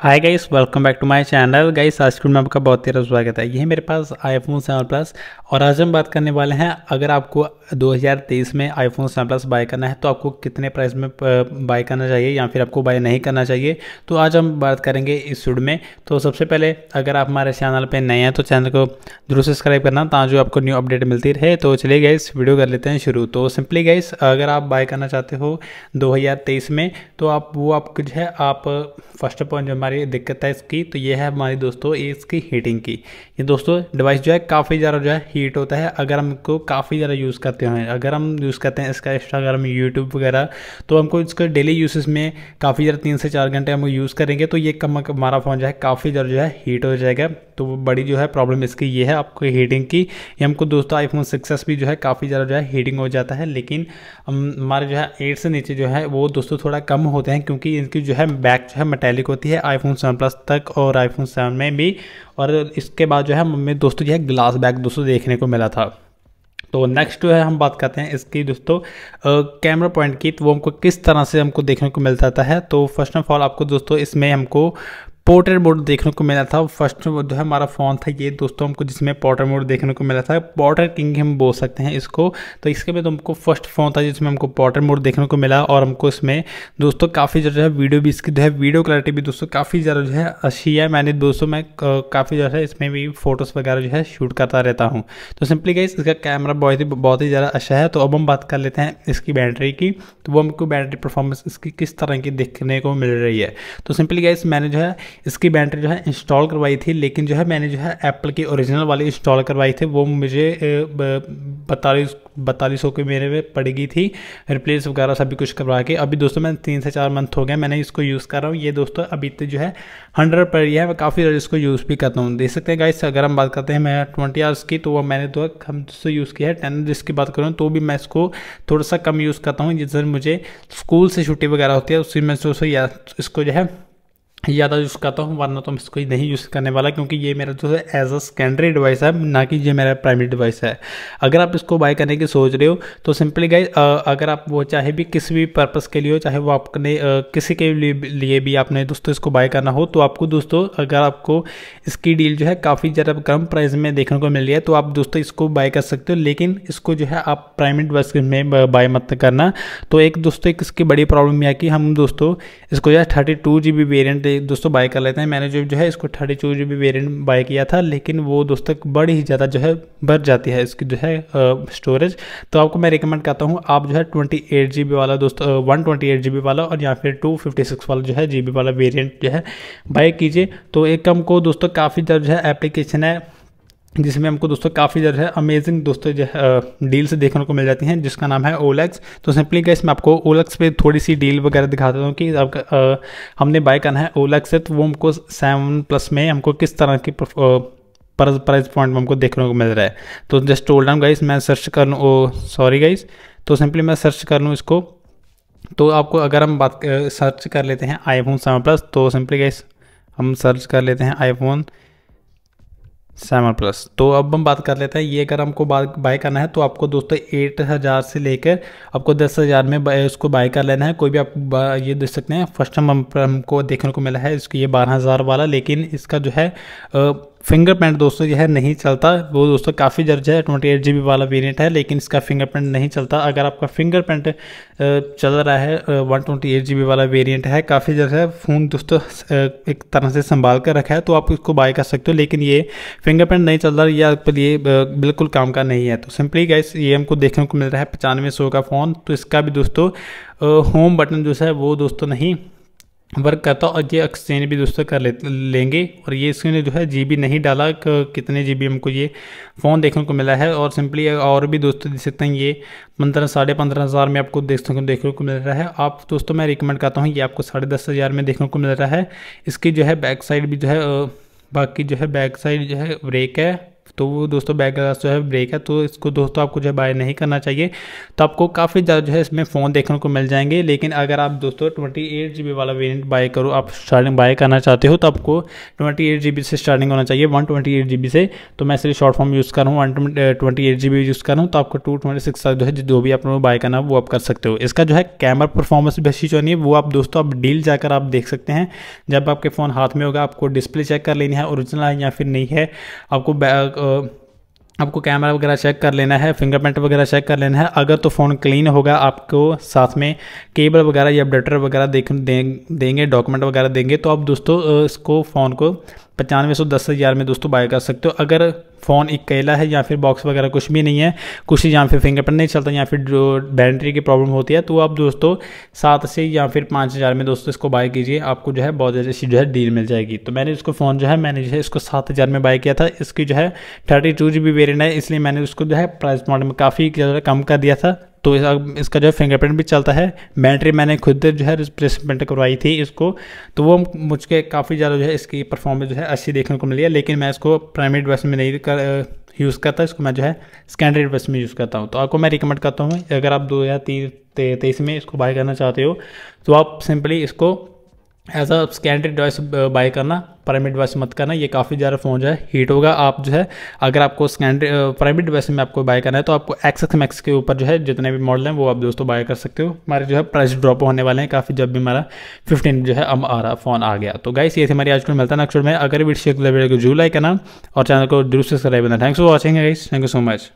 hi guys welcome back to my channel guys आज के में आपका बहुत तेरा स्वागत है ये है मेरे पास आईफोन सेवन प्लस और आज हम बात करने वाले हैं अगर आपको 2023 में आईफोन सेवन प्लस बाय करना है तो आपको कितने प्राइस में बाय करना चाहिए या फिर आपको बाय नहीं करना चाहिए तो आज हम बात करेंगे इस शूड में तो सबसे पहले अगर आप हमारे चैनल पर नए हैं तो चैनल को जरूर सब्सक्राइब करना ताकि आपको न्यू अपडेट मिलती रहे तो चलिए गाइस वीडियो कर लेते हैं शुरू तो सिंपली गाइस अगर आप बाय करना चाहते हो दो में तो आप वो आपको जो है आप फर्स्ट पॉइंट जो हमारी दिक्कत है इसकी तो ये है हमारी दोस्तों इसकी हीटिंग की ये दोस्तों डिवाइस जो है काफ़ी ज़्यादा जो है हीट होता है अगर हमको काफ़ी ज़्यादा यूज़ करते हैं अगर हम यूज़ करते हैं इसका इंस्टाग्राम यूट्यूब वगैरह तो हमको इसको डेली यूसेज में काफ़ी ज़्यादा तीन से चार घंटे हम यूज़ करेंगे तो ये कम हमारा फ़ोन जो है काफ़ी ज़्यादा जो है हीट हो जाएगा तो बड़ी जो है प्रॉब्लम इसकी ये है आपको हीटिंग की ये हमको दोस्तों आईफोन सिक्स भी जो है काफ़ी ज़्यादा जो है हीटिंग हो जाता है लेकिन हमारे जो है एट से नीचे जो है वो दोस्तों थोड़ा कम होते हैं क्योंकि इनकी जो है बैक जो है मेटेलिक होती है आई आईफोन सेवन प्लस तक और आईफोन सेवन में भी और इसके बाद जो है हमें दोस्तों जो है ग्लास बैग दोस्तों देखने को मिला था तो नेक्स्ट जो है हम बात करते हैं इसकी दोस्तों कैमरा पॉइंट की तो वो हमको किस तरह से हमको देखने को मिल जाता है तो फर्स्ट ऑफ ऑल आपको दोस्तों इसमें हमको पोर्ट्रेट मोड देखने को मिला था फर्स्ट जो है हमारा फ़ोन था ये दोस्तों हमको जिसमें पोर्ट्रेट मोड देखने को मिला था पोर्ट्रेट किंग हम बोल सकते हैं इसको तो इसके बाद हमको फर्स्ट फ़ोन था जिसमें हमको पोर्ट्रेट मोड देखने को मिला और हमको इसमें दोस्तों काफ़ी जो है वीडियो भी इसकी जो है वीडियो क्लैरिटी भी दोस्तों काफ़ी ज़्यादा जो है अच्छी है मैंने दोस्तों मैं काफ़ी ज़्यादा इसमें भी फ़ोटोज़ वगैरह जो है शूट करता रहता हूँ तो सिंपली गई इसका कैमरा बहुत ही बहुत ही ज़्यादा अच्छा है तो अब हम बात कर लेते हैं इसकी बैटरी की तो वो हमको बैटरी परफॉर्मेंस इसकी किस तरह की देखने को मिल रही है तो सिंपली गई मैंने जो है इसकी बैटरी जो है इंस्टॉल करवाई थी लेकिन जो है मैंने जो है एप्पल की ओरिजिनल वाली इंस्टॉल करवाई थी वो मुझे बतालीस बतालीस सौ के मेरे में पड़ गई थी रिप्लेस वगैरह सभी कुछ करवा के अभी दोस्तों मैं तीन से चार मंथ हो गया मैंने इसको यूज़ कर रहा हूँ ये दोस्तों अभी तक तो जो है हंड्रेड पर ही है मैं काफ़ी इसको यूज़ भी करता हूँ देख सकते हैं गाइस अगर हम बात करते हैं मैं ट्वेंटी आवर्स की तो वो मैंने तो हम से यूज़ किया है टेन डेज की बात करूँ तो भी मैं इसको थोड़ा सा कम यूज़ करता हूँ जिस मुझे स्कूल से छुट्टी वगैरह होती है उसी में से या इसको जो है ज़्यादा यूज़ करता हूँ वरना तो मैं इसको नहीं यूज़ करने वाला क्योंकि ये मेरा जो है एज अ सेकेंडरी डिवाइस है ना कि ये मेरा प्राइमरी डिवाइस है अगर आप इसको बाय करने की सोच रहे हो तो सिंपली गाइज अगर आप वो चाहे भी किसी भी पर्पज़ के लिए हो चाहे वो आपने किसी के लिए भी आपने दोस्तों इसको बाय करना हो तो आपको दोस्तों अगर आपको इसकी डील जो है काफ़ी ज़्यादा कम प्राइस में देखने को मिल रही है तो आप दोस्तों इसको बाय कर सकते हो लेकिन इसको जो है आप प्राइमरी डिवाइस में बाय मत करना तो एक दोस्तों एक इसकी बड़ी प्रॉब्लम यह है कि हम दोस्तों इसको जो है thirty two G B variant दोस्तों बाय कर लेते हैं मैंने जो जो है इसको thirty two G B variant buy किया था लेकिन वो दोस्तों बड़ी ही ज़्यादा जो है बढ़ जाती है इसकी जो है स्टोरेज तो आपको मैं रिकमेंड करता हूँ आप जो है ट्वेंटी एट जी बी वाला दोस्तों one twenty eight G B वाला और या फिर टू फिफ्टी सिक्स वाला जो है जी बी वाला वेरियंट जो है बाय कीजिए तो एक कम को दोस्तों काफ़ी ज़्यादा जो है एप्लीकेशन है जिसमें हमको दोस्तों काफ़ी जो है अमेजिंग दोस्तों जो है डील्स देखने को मिल जाती हैं जिसका नाम है ओलेक्स तो सिंपली क्या मैं आपको ओलेक्स पे थोड़ी सी डील वगैरह दिखाता हूँ कि आपका आ, हमने बाय करना है ओलेक्स से तो वो हमको सेवन प्लस में हमको किस तरह की प्राइस प्राइस पॉइंट में हमको देखने को मिल रहा है तो जस्ट टोल डाउन गाइस मैं सर्च कर लूँ ओ सॉरी गाइस तो सिंपली मैं सर्च कर लूँ इसको तो आपको अगर हम बात सर्च कर लेते हैं आईफोन सेवन प्लस तो सिंपली गाइस हम सर्च कर लेते हैं आईफोन सेवन प्लस तो अब हम बात कर लेते हैं ये अगर हमको बाय करना है तो आपको दोस्तों एट हज़ार से लेकर आपको दस हज़ार में उसको बाय कर लेना है कोई भी आप ये देख सकते हैं फर्स्ट टाइम हमको देखने को मिला है इसको ये बारह हज़ार वाला लेकिन इसका जो है फिंगरप्रिंट दोस्तों यह नहीं चलता वो दोस्तों काफ़ी दर्ज है ट्वेंटी एट जी वाला वेरिएंट है लेकिन इसका फिंगरप्रिंट नहीं चलता अगर आपका फिंगरप्रिंट चल रहा है वन ट्वेंटी एट जी वाला वेरिएंट है काफ़ी दर्ज है फ़ोन दोस्तों एक तरह से संभाल कर रखा है तो आप इसको बाय कर सकते हो लेकिन ये फिंगरप्रिंट नहीं चल रहा ये आपके लिए बिल्कुल काम का नहीं है तो सिंपली गाइस ये हमको देखने को मिल रहा है पचानवे सौ का फ़ोन तो इसका भी दोस्तों होम बटन जो है वो दोस्तों नहीं वर्क करता और ये एक्सचेंज भी दोस्तों कर ले लेंगे और ये इसने जो है जीबी नहीं डाला कितने जीबी हमको ये फ़ोन देखने को मिला है और सिंपली और भी दोस्तों देख सकते हैं ये पंद्रह साढ़े पंद्रह हज़ार में आपको देख सकते देखने को मिल रहा है आप दोस्तों मैं रिकमेंड करता हूँ ये आपको साढ़े दस हज़ार में देखने को मिल रहा है इसकी जो है बैक साइड भी जो है बाकी जो है बैक साइड जो है ब्रेक है तो वो दोस्तों बैक ग्लास जो है ब्रेक है तो इसको दोस्तों आपको जो है बाय नहीं करना चाहिए तो आपको काफ़ी ज़्यादा जो है इसमें फ़ोन देखने को मिल जाएंगे लेकिन अगर आप दोस्तों ट्वेंटी एट जी बी वाला वेरियंट बाय करो आप स्टार्टिंग बाय करना चाहते हो तो आपको ट्वेंटी एट जी बी से स्टार्टिंग होना चाहिए one twenty eight G B से तो मैं इसलिए शॉर्ट फॉर्म यूज़ कर रहा हूँ one twenty eight G B use कर रहा हूँ तो आपको टू ट्वेंटी सिक्स जो है जो भी आप बाय करना वो आप कर सकते हो इसका जो है कैमरा परफॉर्मेंस भी अच्छी चाहिए वो आप दोस्तों आप डील जाकर आप देख सकते हैं जब आपके फ़ोन हाथ में होगा आपको डिस्प्ले चेक कर लेनी है औरिजिनल है या फिर नहीं है आपको आपको कैमरा वगैरह चेक कर लेना है फिंगरप्रिंट वगैरह चेक कर लेना है अगर तो फ़ोन क्लीन होगा आपको साथ में केबल वगैरह या अपडेटर वगैरह देख दें, देंगे डॉक्यूमेंट वगैरह देंगे तो आप दोस्तों इसको फ़ोन को पचानवे सौ दस हज़ार में दोस्तों बाय कर सकते हो अगर फ़ोन इकेला है या फिर बॉक्स वगैरह कुछ भी नहीं है कुछ या फिर फिंगरप्रिंट नहीं चलता या फिर जो बैटरी की प्रॉब्लम होती है तो आप दोस्तों सात से या फिर पाँच हज़ार में दोस्तों इसको बाय कीजिए आपको जो है बहुत अच्छी जो है डील मिल जाएगी तो मैंने इसको फ़ोन जो है मैंने जो है इसको सात हज़ार में बाय किया था इसकी जो है thirty two G B variant है इसलिए मैंने उसको जो है प्राइस मॉडल में काफ़ी कम कर दिया था तो इसका जो है फिंगरप्रिंट भी चलता है बैटरी मैंने खुद जो है रिप्लेसमेंट करवाई थी इसको तो वो मुझके काफ़ी ज़्यादा जो है इसकी परफॉर्मेंस जो है अच्छी देखने को मिली है लेकिन मैं इसको प्राइमरी डिवाइस में नहीं कर यूज़ uh, करता इसको मैं जो है सेकेंडरी डिवाइस में यूज़ करता हूँ तो आपको मैं रिकमेंड करता हूँ अगर आप दो हज़ार तेईस में इसको बाय करना चाहते हो तो आप सिंपली इसको as a scanned device buy करना प्राइमेट डिवाइस मत करना ये काफ़ी ज़्यादा फ़ोन जो है हीट होगा आप जो है अगर आपको स्कैंडेड प्राइमेट डिवाइस में आपको बाय करना है तो आपको एक्स मैक्स के ऊपर जो है जितने भी मॉडल हैं वो आप दोस्तों बाय कर सकते हो हमारे जो है प्राइस ड्रॉप होने वाले हैं काफ़ी जब भी हमारा फिफ्टीन जो है अब आ रहा फ़ोन आ गया तो गाइस ये थी हमारी आज को मिलता है नेक्स्ट में अगर वीडियो को जरूर लाइक करना और चैनल को जरूर सब्सक्राइब करना thanks for watching guys thank you so much